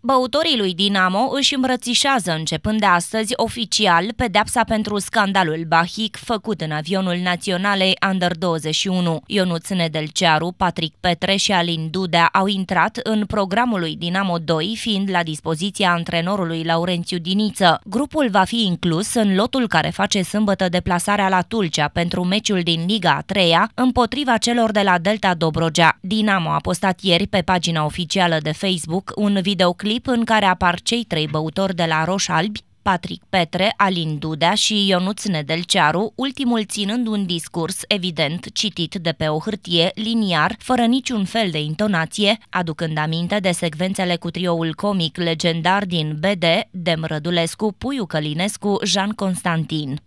Băutorii lui Dinamo își îmbrățișează începând de astăzi oficial pedepsa pentru scandalul Bahic făcut în avionul naționalei Under-21. Ionuț Nedelcearu, Patrick Petre și Alin Dudea au intrat în programul lui Dinamo 2, fiind la dispoziția antrenorului Laurențiu Diniță. Grupul va fi inclus în lotul care face sâmbătă deplasarea la Tulcea pentru meciul din Liga a 3 -a împotriva celor de la Delta Dobrogea. Dinamo a postat ieri pe pagina oficială de Facebook un videoclip clip în care apar cei trei băutori de la Roș Albi, Patrick Petre, Alin Dudea și Ionuț Nedelcearu, ultimul ținând un discurs, evident, citit de pe o hârtie, liniar, fără niciun fel de intonație, aducând aminte de secvențele cu trioul comic legendar din BD, Demrădulescu, Puiu Călinescu, Jean Constantin.